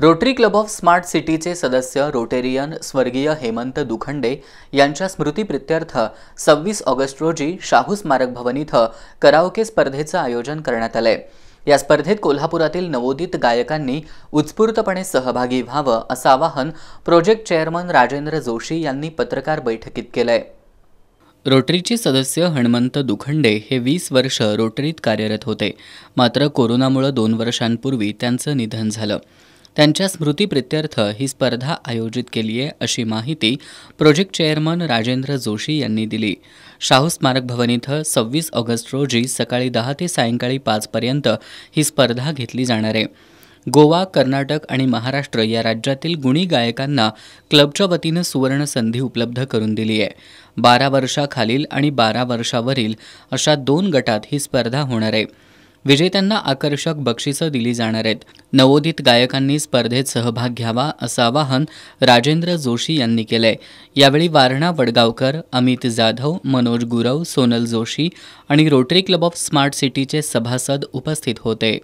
rotary Club of Smart सिटीचे सदस्य Rotarian स्वर्गीय हेमंत दुखंडे यांच्या स्मृतीप्रित्यर्थ सव्वीस ऑगस्ट रोजी शाहू स्मारक भवन इथं कराओके स्पर्धेचं आयोजन करण्यात आलं आहे या स्पर्धेत कोल्हापुरातील नवोदित गायकांनी उत्स्फूर्तपणे सहभागी व्हावं असं आवाहन प्रोजेक्ट चेअरमन राजेंद्र जोशी यांनी पत्रकार बैठकीत केलंय रोटरीचे सदस्य हणमंत दुखंडे हे वीस वर्ष रोटरीत कार्यरत होते मात्र कोरोनामुळं दोन वर्षांपूर्वी त्यांचं निधन झालं त्यांच्या स्मृतीप्रित्यर्थ ही स्पर्धा आयोजित केली आहे अशी माहिती प्रोजेक्ट चेअरमन राजेंद्र जोशी यांनी दिली शाहू स्मारक भवन इथं सव्वीस ऑगस्ट रोजी सकाळी दहा ते सायंकाळी पाचपर्यंत ही स्पर्धा घेतली जाणार आहे गोवा कर्नाटक आणि महाराष्ट्र या राज्यातील गुणी गायकांना क्लबच्या वतीनं सुवर्ण संधी उपलब्ध करून दिली आहे बारा वर्षाखालील आणि बारा वर्षावरील अशा दोन गटात ही स्पर्धा होणार आहे विजेत्यांना आकर्षक बक्षिसं दिली जाणार आहेत नवोदित गायकांनी स्पर्धेत सहभाग घ्यावा असं आवाहन राजेंद्र जोशी यांनी केलंय यावेळी वारणा वडगावकर अमित जाधव मनोज गुरव सोनल जोशी आणि रोटरी क्लब ऑफ स्मार्ट सिटीचे सभासद उपस्थित होते